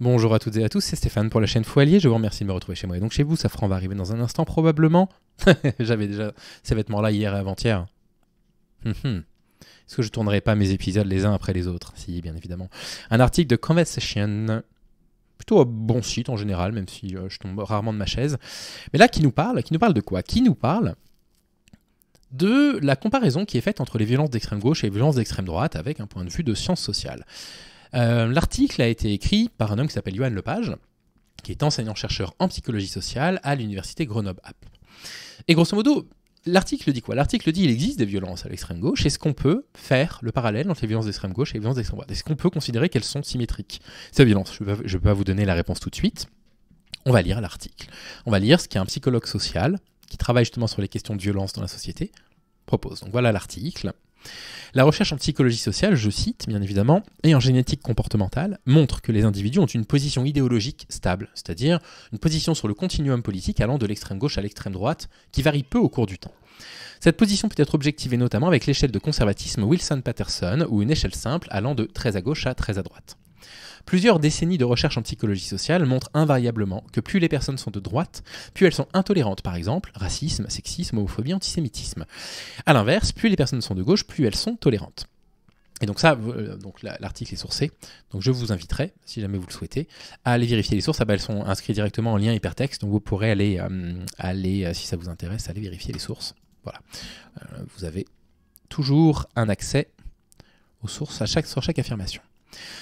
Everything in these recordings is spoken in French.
Bonjour à toutes et à tous, c'est Stéphane pour la chaîne Foilier. Je vous remercie de me retrouver chez moi et donc chez vous. Safran va arriver dans un instant probablement. J'avais déjà ces vêtements-là hier et avant-hier. Hum, hum. Est-ce que je tournerai pas mes épisodes les uns après les autres Si, bien évidemment. Un article de Conversation. Plutôt un bon site en général, même si euh, je tombe rarement de ma chaise. Mais là, qui nous parle Qui nous parle de quoi Qui nous parle de la comparaison qui est faite entre les violences d'extrême gauche et les violences d'extrême droite avec un point de vue de sciences sociales. Euh, l'article a été écrit par un homme qui s'appelle Johan Lepage, qui est enseignant-chercheur en psychologie sociale à l'université Grenoble-Alpes. Et grosso modo, l'article dit quoi L'article dit il existe des violences à l'extrême gauche. Est-ce qu'on peut faire le parallèle entre les violences d'extrême gauche et les violences d'extrême droite Est-ce qu'on peut considérer qu'elles sont symétriques Ces violences, je ne vais pas vous donner la réponse tout de suite. On va lire l'article. On va lire ce qu'un psychologue social qui travaille justement sur les questions de violence dans la société propose. Donc voilà l'article. La recherche en psychologie sociale, je cite bien évidemment, et en génétique comportementale, montre que les individus ont une position idéologique stable, c'est-à-dire une position sur le continuum politique allant de l'extrême gauche à l'extrême droite, qui varie peu au cours du temps. Cette position peut être objectivée notamment avec l'échelle de conservatisme Wilson-Patterson, ou une échelle simple allant de très à gauche à très à droite. Plusieurs décennies de recherche en psychologie sociale montrent invariablement que plus les personnes sont de droite, plus elles sont intolérantes, par exemple racisme, sexisme, homophobie, antisémitisme. A l'inverse, plus les personnes sont de gauche, plus elles sont tolérantes. Et donc ça, euh, donc l'article est sourcé. Donc je vous inviterai, si jamais vous le souhaitez, à aller vérifier les sources. Ah bah, elles sont inscrites directement en lien hypertexte, donc vous pourrez aller, euh, aller euh, si ça vous intéresse, aller vérifier les sources. Voilà. vous avez toujours un accès aux sources à chaque, sur chaque affirmation.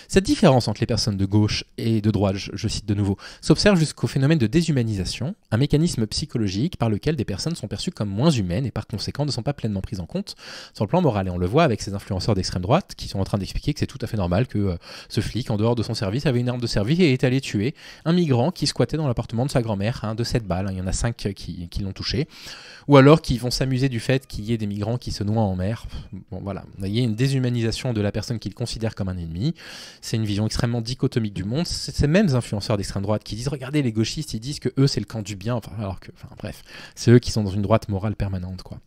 Cette différence entre les personnes de gauche et de droite, je cite de nouveau, s'observe jusqu'au phénomène de déshumanisation, un mécanisme psychologique par lequel des personnes sont perçues comme moins humaines et par conséquent ne sont pas pleinement prises en compte sur le plan moral. Et on le voit avec ces influenceurs d'extrême droite qui sont en train d'expliquer que c'est tout à fait normal que euh, ce flic, en dehors de son service, avait une arme de service et est allé tuer un migrant qui squattait dans l'appartement de sa grand-mère hein, de cette balles. il y en a cinq qui, l'ont touché. Ou alors qu'ils vont s'amuser du fait qu'il y ait des migrants qui se noient en mer. Bon voilà, il y a une déshumanisation de la personne qu'ils considèrent comme un ennemi c'est une vision extrêmement dichotomique du monde. c'est Ces mêmes influenceurs d'extrême droite qui disent regardez les gauchistes, ils disent que eux c'est le camp du bien, enfin, alors que, enfin bref, c'est eux qui sont dans une droite morale permanente quoi.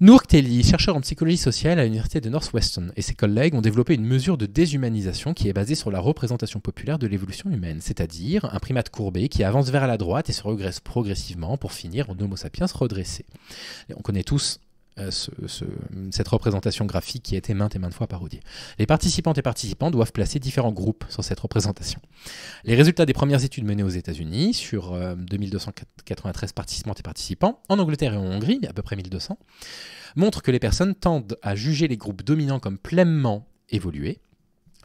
Noor chercheur en psychologie sociale à l'université de Northwestern, et ses collègues ont développé une mesure de déshumanisation qui est basée sur la représentation populaire de l'évolution humaine, c'est-à-dire un primate courbé qui avance vers la droite et se regresse progressivement pour finir en Homo sapiens redressé. on connaît tous euh, cette représentation graphique qui a été maintes et maintes fois parodiée. Les participantes et participants doivent placer différents groupes sur cette représentation. Les résultats des premières études menées aux États-Unis sur 2293 euh, participantes et participants, en Angleterre et en Hongrie, à peu près 1200, montrent que les personnes tendent à juger les groupes dominants comme pleinement évolués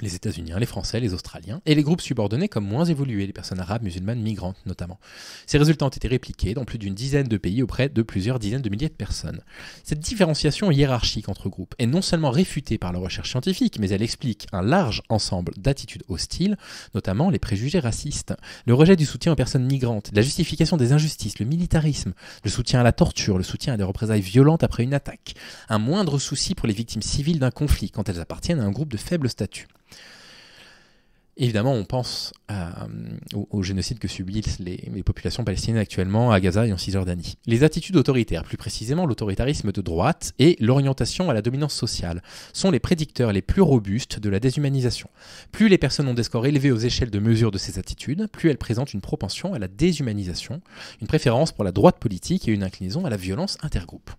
les États-Unis, hein, les Français, les Australiens, et les groupes subordonnés comme moins évolués, les personnes arabes, musulmanes, migrantes notamment. Ces résultats ont été répliqués dans plus d'une dizaine de pays auprès de plusieurs dizaines de milliers de personnes. Cette différenciation hiérarchique entre groupes est non seulement réfutée par la recherche scientifique, mais elle explique un large ensemble d'attitudes hostiles, notamment les préjugés racistes, le rejet du soutien aux personnes migrantes, la justification des injustices, le militarisme, le soutien à la torture, le soutien à des représailles violentes après une attaque, un moindre souci pour les victimes civiles d'un conflit quand elles appartiennent à un groupe de faible statut. Évidemment, on pense euh, au, génocide que subissent les, les, populations palestiniennes actuellement à Gaza et en Cisjordanie. Les attitudes autoritaires, plus précisément l'autoritarisme de droite et l'orientation à la dominance sociale, sont les prédicteurs les plus robustes de la déshumanisation. Plus les personnes ont des scores élevés aux échelles de mesure de ces attitudes, plus elles présentent une propension à la déshumanisation, une préférence pour la droite politique et une inclinaison à la violence intergroupe.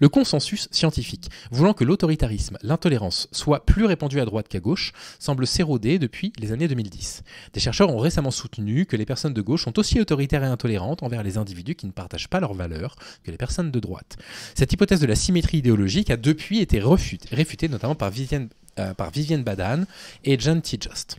Le consensus scientifique, voulant que l'autoritarisme, l'intolérance soient plus répandus à droite qu'à gauche, semble s'éroder depuis les années 2010. Des chercheurs ont récemment soutenu que les personnes de gauche sont aussi autoritaires et intolérantes envers les individus qui ne partagent pas leurs valeurs que les personnes de droite. Cette hypothèse de la symétrie idéologique a depuis été réfutée notamment par Vivienne euh, par Badan et John T. Just.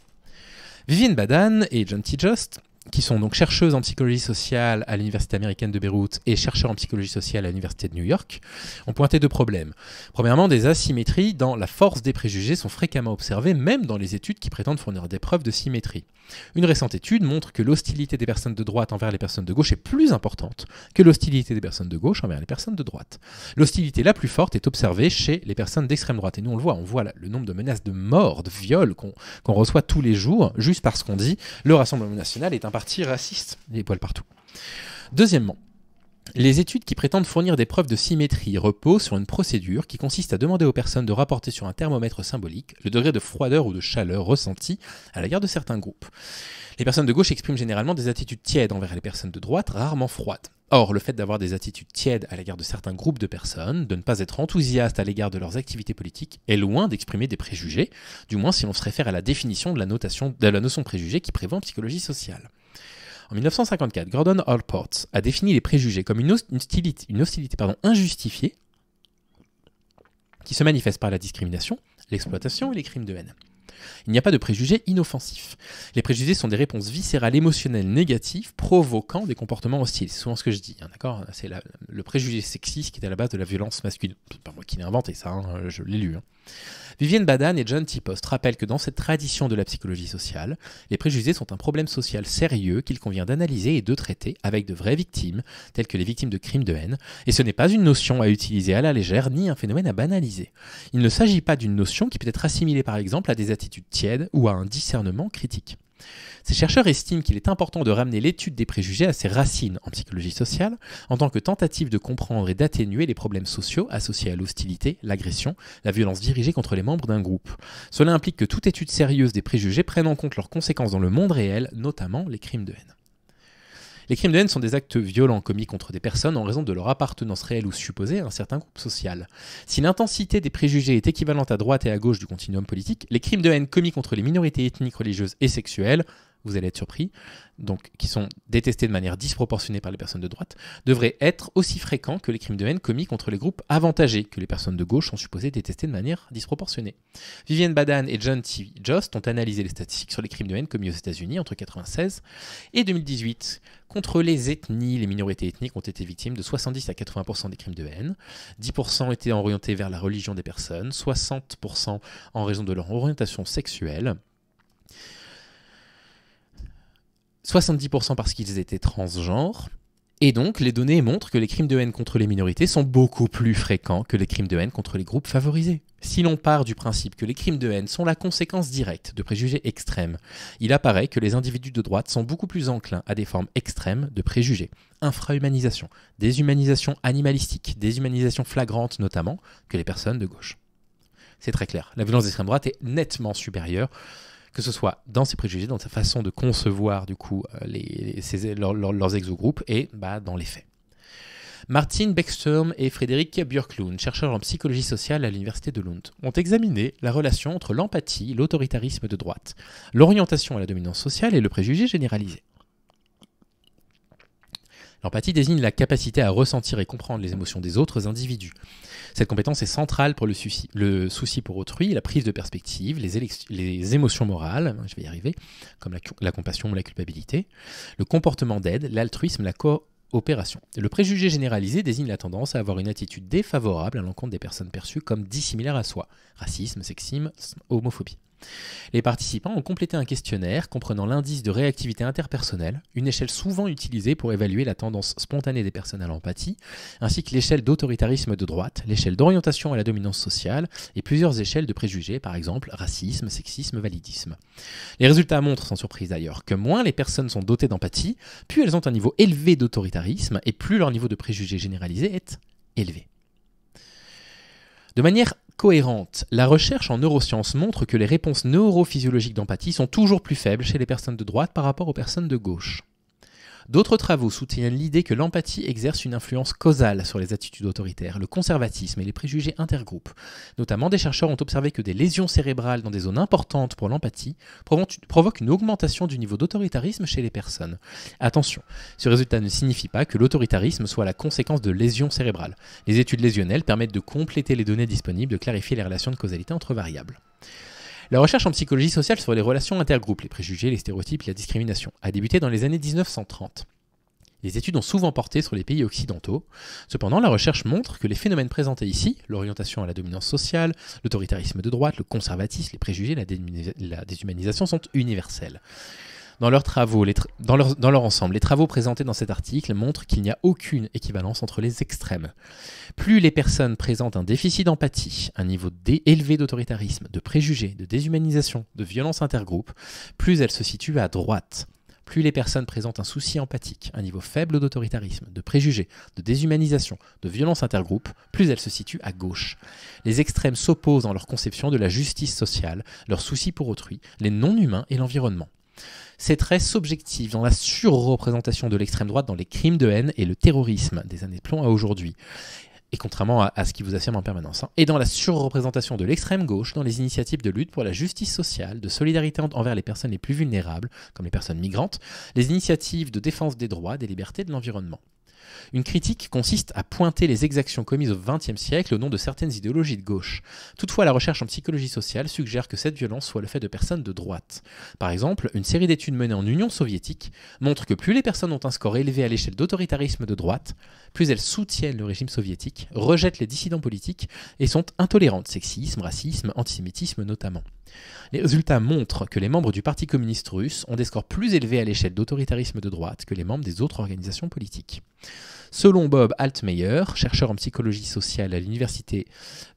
Viviane Badan et John T. Just qui sont donc chercheuses en psychologie sociale à l'Université américaine de Beyrouth et chercheurs en psychologie sociale à l'Université de New York, ont pointé deux problèmes. Premièrement, des asymétries dans la force des préjugés sont fréquemment observées, même dans les études qui prétendent fournir des preuves de symétrie. Une récente étude montre que l'hostilité des personnes de droite envers les personnes de gauche est plus importante que l'hostilité des personnes de gauche envers les personnes de droite. L'hostilité la plus forte est observée chez les personnes d'extrême droite. Et nous, on le voit, on voit le nombre de menaces de mort, de viol qu'on reçoit tous les jours, juste parce qu'on dit le Rassemblement national est un raciste, des poils partout. Deuxièmement, les études qui prétendent fournir des preuves de symétrie reposent sur une procédure qui consiste à demander aux personnes de rapporter sur un thermomètre symbolique le degré de froideur ou de chaleur ressenti à l'égard de certains groupes. Les personnes de gauche expriment généralement des attitudes tièdes envers les personnes de droite, rarement froides. Or, le fait d'avoir des attitudes tièdes à l'égard de certains groupes de personnes, de ne pas être enthousiaste à l'égard de leurs activités politiques, est loin d'exprimer des préjugés, du moins si l'on se réfère à la définition de la, notation, de la notion préjugée qui prévaut en psychologie sociale. En 1954, Gordon Allport a défini les préjugés comme une hostilité, injustifiée qui se manifeste par la discrimination, l'exploitation et les crimes de haine. Il n'y a pas de préjugés inoffensifs. Les préjugés sont des réponses viscérales, émotionnelles, négatives, provoquant des comportements hostiles. C'est souvent ce que je dis, hein, d'accord C'est le préjugé sexiste qui est à la base de la violence masculine. pas moi qui l'ai inventé ça, hein, je l'ai lu. Hein. Vivienne Badan et John T. rappellent que dans cette tradition de la psychologie sociale, les préjugés sont un problème social sérieux qu'il convient d'analyser et de traiter avec de vraies victimes, telles que les victimes de crimes de haine, et ce n'est pas une notion à utiliser à la légère ni un phénomène à banaliser. Il ne s'agit pas d'une notion qui peut être assimilée par exemple à des attitudes tièdes ou à un discernement critique. Ces chercheurs estiment qu'il est important de ramener l'étude des préjugés à ses racines en psychologie sociale, en tant que tentative de comprendre et d'atténuer les problèmes sociaux associés à l'hostilité, l'agression, la violence dirigée contre les membres d'un groupe. Cela implique que toute étude sérieuse des préjugés prenne en compte leurs conséquences dans le monde réel, notamment les crimes de haine. Les crimes de haine sont des actes violents commis contre des personnes en raison de leur appartenance réelle ou supposée à un certain groupe social. Si l'intensité des préjugés est équivalente à droite et à gauche du continuum politique, les crimes de haine commis contre les minorités ethniques, religieuses et sexuelles vous allez être surpris, donc qui sont détestés de manière disproportionnée par les personnes de droite, devraient être aussi fréquents que les crimes de haine commis contre les groupes avantagés que les personnes de gauche sont supposées détester de manière disproportionnée. Vivienne Badan et John T. Jost ont analysé les statistiques sur les crimes de haine commis aux États-Unis entre 1996 et 2018. Contre les ethnies, les minorités ethniques ont été victimes de 70 à 80% des crimes de haine, 10% étaient orientés vers la religion des personnes, 60% en raison de leur orientation sexuelle. 70% parce qu'ils étaient transgenres. Et donc, les données montrent que les crimes de haine contre les minorités sont beaucoup plus fréquents que les crimes de haine contre les groupes favorisés. Si l'on part du principe que les crimes de haine sont la conséquence directe de préjugés extrêmes, il apparaît que les individus de droite sont beaucoup plus enclins à des formes extrêmes de préjugés. Infrahumanisation, déshumanisation animalistique, déshumanisation flagrante notamment, que les personnes de gauche. C'est très clair. La violence d'extrême droite est nettement supérieure que ce soit dans ses préjugés, dans sa façon de concevoir du coup euh, leurs exogroupes et bah, dans les faits. Martin Beckstrom et Frédéric Björklund, chercheurs en psychologie sociale à l'université de Lund, ont examiné la relation entre l'empathie, l'autoritarisme de droite, l'orientation à la dominance sociale et le préjugé généralisé. L'empathie désigne la capacité à ressentir et comprendre les émotions des autres individus. Cette compétence est centrale pour le souci, pour autrui, la prise de perspective, les, émotions morales, hein, je vais y arriver, comme la, compassion ou la culpabilité, le comportement d'aide, l'altruisme, la coopération. Le préjugé généralisé désigne la tendance à avoir une attitude défavorable à l'encontre des personnes perçues comme dissimilaires à soi. Racisme, sexisme, homophobie. Les participants ont complété un questionnaire comprenant l'indice de réactivité interpersonnelle, une échelle souvent utilisée pour évaluer la tendance spontanée des personnes à l'empathie, ainsi que l'échelle d'autoritarisme de droite, l'échelle d'orientation à la dominance sociale et plusieurs échelles de préjugés, par exemple racisme, sexisme, validisme. Les résultats montrent, sans surprise d'ailleurs, que moins les personnes sont dotées d'empathie, plus elles ont un niveau élevé d'autoritarisme et plus leur niveau de préjugés généralisés est élevé. De manière cohérente. La recherche en neurosciences montre que les réponses neurophysiologiques d'empathie sont toujours plus faibles chez les personnes de droite par rapport aux personnes de gauche. D'autres travaux soutiennent l'idée que l'empathie exerce une influence causale sur les attitudes autoritaires, le conservatisme et les préjugés intergroupes. Notamment, des chercheurs ont observé que des lésions cérébrales dans des zones importantes pour l'empathie provoquent une augmentation du niveau d'autoritarisme chez les personnes. Attention, ce résultat ne signifie pas que l'autoritarisme soit la conséquence de lésions cérébrales. Les études lésionnelles permettent de compléter les données disponibles, de clarifier les relations de causalité entre variables. La recherche en psychologie sociale sur les relations intergroupes, les préjugés, les stéréotypes et la discrimination a débuté dans les années 1930. Les études ont souvent porté sur les pays occidentaux. Cependant, la recherche montre que les phénomènes présentés ici, l'orientation à la dominance sociale, l'autoritarisme de droite, le conservatisme, les préjugés, la, la déshumanisation, sont universels. Dans leurs travaux, dans, leur, leur ensemble, les travaux présentés dans cet article montrent qu'il n'y a aucune équivalence entre les extrêmes. Plus les personnes présentent un déficit d'empathie, un niveau élevé d'autoritarisme, de préjugés, de déshumanisation, de violence intergroupe, plus elles se situent à droite. Plus les personnes présentent un souci empathique, un niveau faible d'autoritarisme, de préjugés, de déshumanisation, de violence intergroupe, plus elles se situent à gauche. Les extrêmes s'opposent dans leur conception de la justice sociale, leur souci pour autrui, les non-humains et l'environnement. C'est très subjectif dans la surreprésentation de l'extrême droite dans les crimes de haine et le terrorisme des années plomb à aujourd'hui et contrairement à, ce qui vous affirme en permanence, hein. et dans la surreprésentation de l'extrême gauche dans les initiatives de lutte pour la justice sociale, de solidarité envers les personnes les plus vulnérables, comme les personnes migrantes, les initiatives de défense des droits, des libertés, de l'environnement. Une critique consiste à pointer les exactions commises au XXe siècle au nom de certaines idéologies de gauche. Toutefois, la recherche en psychologie sociale suggère que cette violence soit le fait de personnes de droite. Par exemple, une série d'études menées en Union soviétique montre que plus les personnes ont un score élevé à l'échelle d'autoritarisme de droite, plus elles soutiennent le régime soviétique, rejettent les dissidents politiques et sont intolérantes, sexisme, racisme, antisémitisme notamment. Les résultats montrent que les membres du Parti communiste russe ont des scores plus élevés à l'échelle d'autoritarisme de droite que les membres des autres organisations politiques. Selon Bob Altmeyer, chercheur en psychologie sociale à l'Université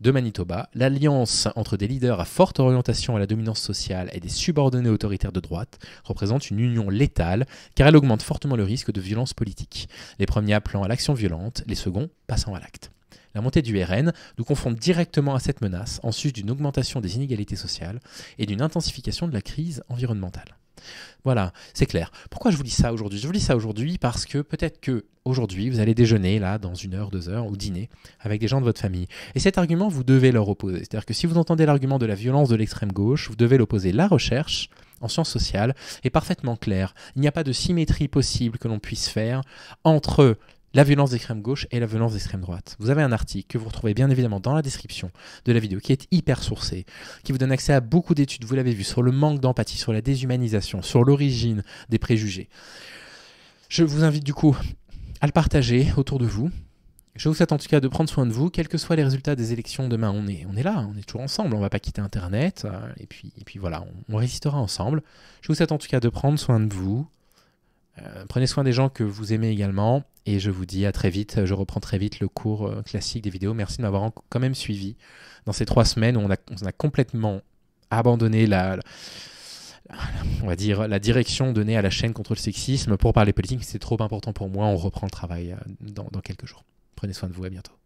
de Manitoba, l'alliance entre des leaders à forte orientation à la dominance sociale et des subordonnés autoritaires de droite représente une union létale car elle augmente fortement le risque de violence politique. Les premiers appelant à l'action violente, les seconds passant à l'acte la montée du RN nous confronte directement à cette menace en sus d'une augmentation des inégalités sociales et d'une intensification de la crise environnementale. Voilà, c'est clair. Pourquoi je vous dis ça aujourd'hui Je vous dis ça aujourd'hui parce que peut-être que aujourd'hui vous allez déjeuner là dans une heure, deux heures ou dîner avec des gens de votre famille. Et cet argument vous devez leur opposer. C'est-à-dire que si vous entendez l'argument de la violence de l'extrême gauche, vous devez l'opposer. La recherche en sciences sociales est parfaitement claire. Il n'y a pas de symétrie possible que l'on puisse faire entre la violence d'extrême gauche et la violence d'extrême droite. Vous avez un article que vous retrouvez bien évidemment dans la description de la vidéo qui est hyper sourcé, qui vous donne accès à beaucoup d'études, vous l'avez vu, sur le manque d'empathie, sur la déshumanisation, sur l'origine des préjugés. Je vous invite du coup à le partager autour de vous. Je vous souhaite en tout cas de prendre soin de vous, quels que soient les résultats des élections demain. On est, on est là, on est toujours ensemble, on ne va pas quitter Internet, euh, et puis, et puis voilà, on, résistera ensemble. Je vous souhaite en tout cas de prendre soin de vous. Euh, prenez soin des gens que vous aimez également. Et je vous dis à très vite. Je reprends très vite le cours euh, classique des vidéos. Merci de m'avoir quand même suivi dans ces trois semaines où on a, a complètement abandonné la, on va dire, la direction donnée à la chaîne contre le sexisme pour parler politique, c'est trop important pour moi. On reprend le travail euh, dans, dans quelques jours. Prenez soin de vous, à bientôt.